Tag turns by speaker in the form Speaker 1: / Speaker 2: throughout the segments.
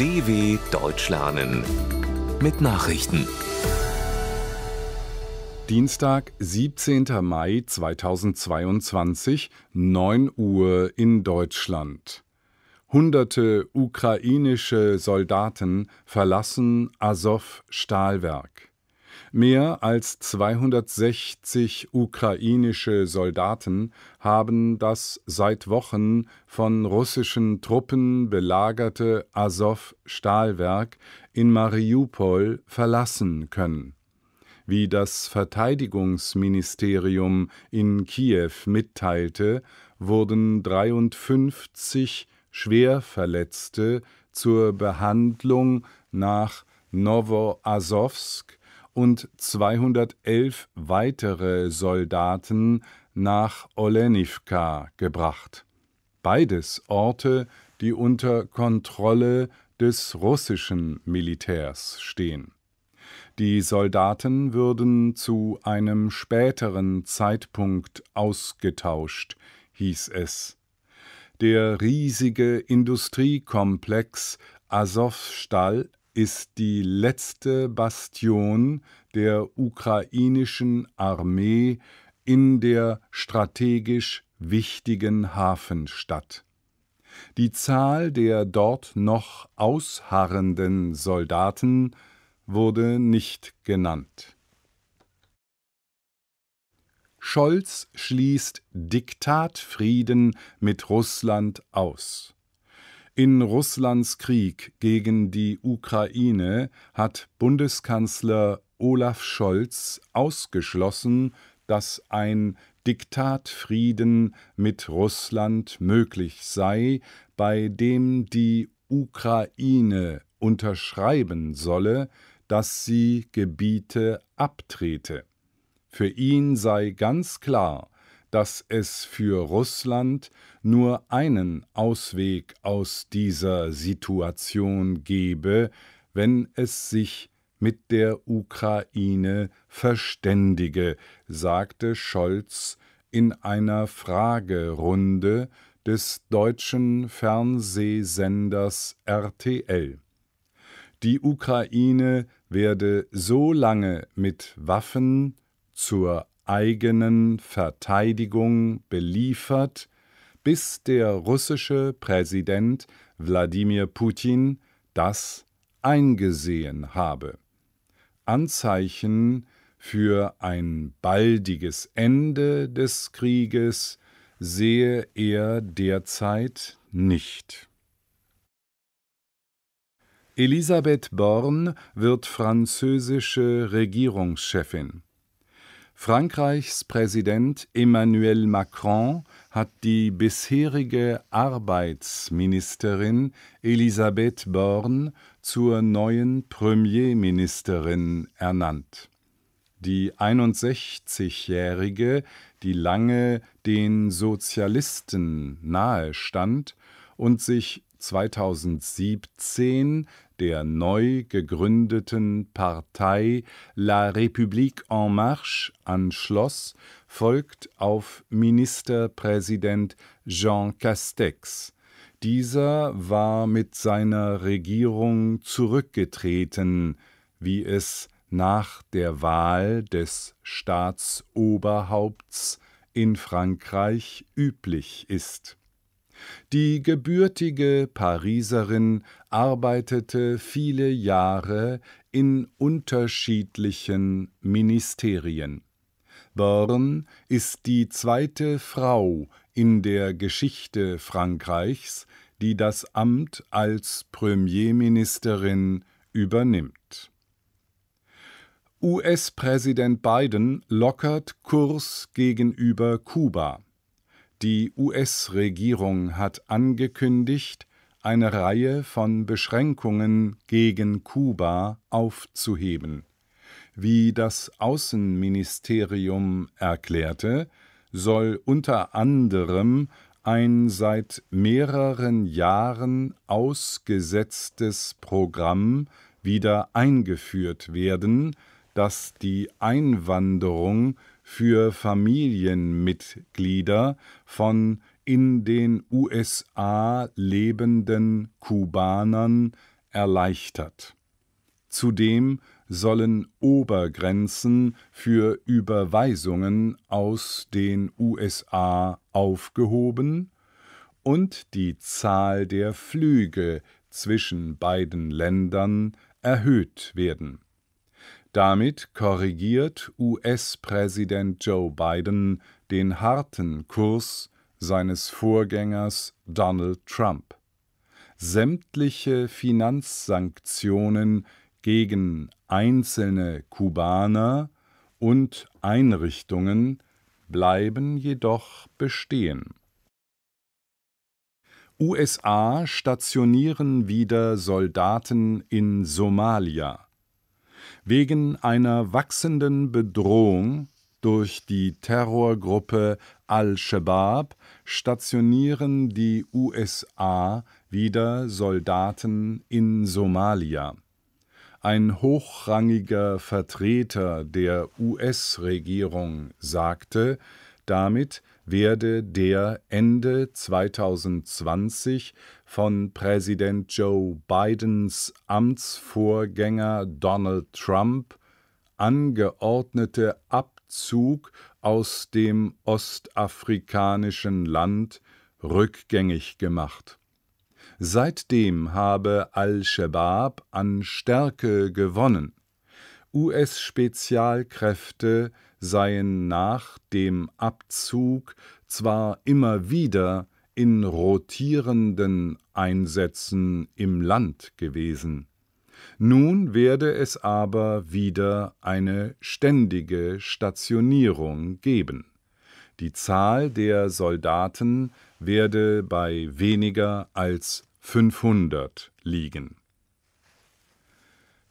Speaker 1: DW Deutsch lernen mit Nachrichten. Dienstag, 17. Mai 2022, 9 Uhr in Deutschland. Hunderte ukrainische Soldaten verlassen Asow-Stahlwerk. Mehr als 260 ukrainische Soldaten haben das seit Wochen von russischen Truppen belagerte azov stahlwerk in Mariupol verlassen können. Wie das Verteidigungsministerium in Kiew mitteilte, wurden 53 Schwerverletzte zur Behandlung nach Novoasowsk und 211 weitere Soldaten nach Olenivka gebracht. Beides Orte, die unter Kontrolle des russischen Militärs stehen. Die Soldaten würden zu einem späteren Zeitpunkt ausgetauscht, hieß es. Der riesige Industriekomplex Asowstal ist die letzte Bastion der ukrainischen Armee in der strategisch wichtigen Hafenstadt. Die Zahl der dort noch ausharrenden Soldaten wurde nicht genannt. Scholz schließt Diktatfrieden mit Russland aus. In Russlands Krieg gegen die Ukraine hat Bundeskanzler Olaf Scholz ausgeschlossen, dass ein Diktatfrieden mit Russland möglich sei, bei dem die Ukraine unterschreiben solle, dass sie Gebiete abtrete. Für ihn sei ganz klar, dass es für Russland nur einen Ausweg aus dieser Situation gebe, wenn es sich mit der Ukraine verständige, sagte Scholz in einer Fragerunde des deutschen Fernsehsenders RTL. Die Ukraine werde so lange mit Waffen zur eigenen Verteidigung beliefert, bis der russische Präsident Wladimir Putin das eingesehen habe. Anzeichen für ein baldiges Ende des Krieges sehe er derzeit nicht. Elisabeth Born wird französische Regierungschefin. Frankreichs Präsident Emmanuel Macron hat die bisherige Arbeitsministerin Elisabeth Born zur neuen Premierministerin ernannt. Die 61-Jährige, die lange den Sozialisten nahe stand und sich 2017 der neu gegründeten Partei La République en Marche anschloss, folgt auf Ministerpräsident Jean Castex. Dieser war mit seiner Regierung zurückgetreten, wie es nach der Wahl des Staatsoberhaupts in Frankreich üblich ist die gebürtige Pariserin arbeitete viele Jahre in unterschiedlichen Ministerien. Born ist die zweite Frau in der Geschichte Frankreichs, die das Amt als Premierministerin übernimmt. US-Präsident Biden lockert Kurs gegenüber Kuba. Die US-Regierung hat angekündigt, eine Reihe von Beschränkungen gegen Kuba aufzuheben. Wie das Außenministerium erklärte, soll unter anderem ein seit mehreren Jahren ausgesetztes Programm wieder eingeführt werden, das die Einwanderung für Familienmitglieder von in den USA lebenden Kubanern erleichtert. Zudem sollen Obergrenzen für Überweisungen aus den USA aufgehoben und die Zahl der Flüge zwischen beiden Ländern erhöht werden damit korrigiert US-Präsident Joe Biden den harten Kurs seines Vorgängers Donald Trump. Sämtliche Finanzsanktionen gegen einzelne Kubaner und Einrichtungen bleiben jedoch bestehen. USA stationieren wieder Soldaten in Somalia wegen einer wachsenden Bedrohung durch die Terrorgruppe Al-Shabaab stationieren die USA wieder Soldaten in Somalia. Ein hochrangiger Vertreter der US-Regierung sagte, damit werde der Ende 2020 von Präsident Joe Bidens Amtsvorgänger Donald Trump angeordnete Abzug aus dem ostafrikanischen Land rückgängig gemacht. Seitdem habe Al-Shabaab an Stärke gewonnen. US-Spezialkräfte seien nach dem Abzug zwar immer wieder in rotierenden Einsätzen im Land gewesen. Nun werde es aber wieder eine ständige Stationierung geben. Die Zahl der Soldaten werde bei weniger als 500 liegen.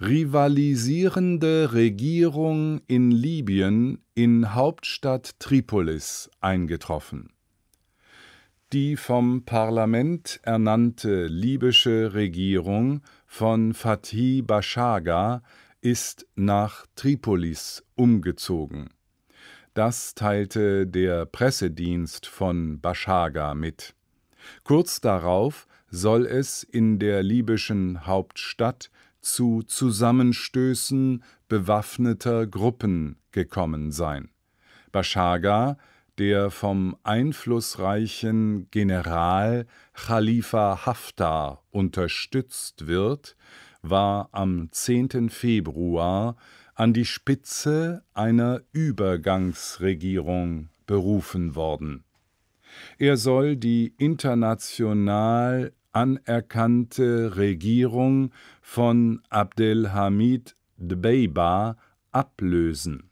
Speaker 1: Rivalisierende Regierung in Libyen in Hauptstadt Tripolis eingetroffen. Die vom Parlament ernannte libysche Regierung von Fatih Bashaga ist nach Tripolis umgezogen. Das teilte der Pressedienst von Bashaga mit. Kurz darauf soll es in der libyschen Hauptstadt zu Zusammenstößen bewaffneter Gruppen gekommen sein. Bashaga der vom einflussreichen General Khalifa Haftar unterstützt wird, war am 10. Februar an die Spitze einer Übergangsregierung berufen worden. Er soll die international anerkannte Regierung von Abdelhamid Dbeiba ablösen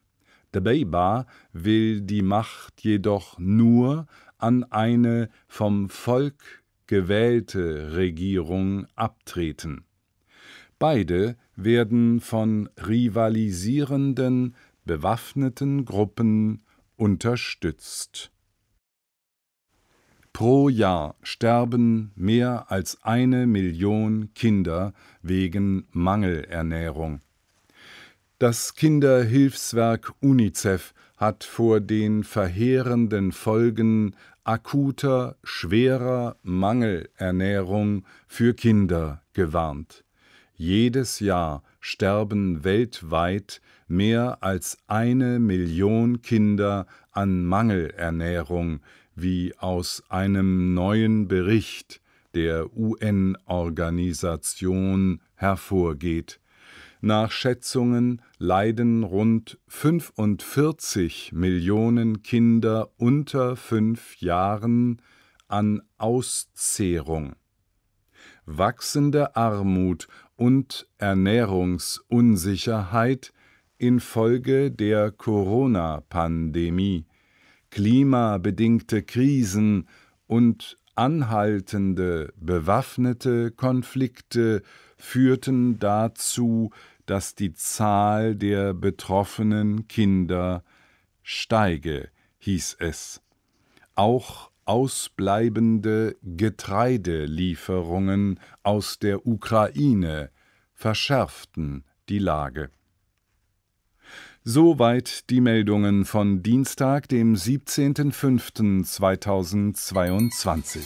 Speaker 1: Dabeiba will die Macht jedoch nur an eine vom Volk gewählte Regierung abtreten. Beide werden von rivalisierenden, bewaffneten Gruppen unterstützt. Pro Jahr sterben mehr als eine Million Kinder wegen Mangelernährung. Das Kinderhilfswerk UNICEF hat vor den verheerenden Folgen akuter, schwerer Mangelernährung für Kinder gewarnt. Jedes Jahr sterben weltweit mehr als eine Million Kinder an Mangelernährung, wie aus einem neuen Bericht der UN-Organisation hervorgeht nach Schätzungen leiden rund 45 Millionen Kinder unter fünf Jahren an Auszehrung. Wachsende Armut und Ernährungsunsicherheit infolge der Corona-Pandemie, klimabedingte Krisen und anhaltende bewaffnete Konflikte führten dazu, dass die Zahl der betroffenen Kinder steige, hieß es. Auch ausbleibende Getreidelieferungen aus der Ukraine verschärften die Lage. Soweit die Meldungen von Dienstag, dem 17.05.2022.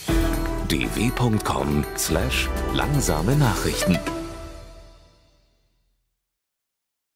Speaker 1: dw.com/langsame Nachrichten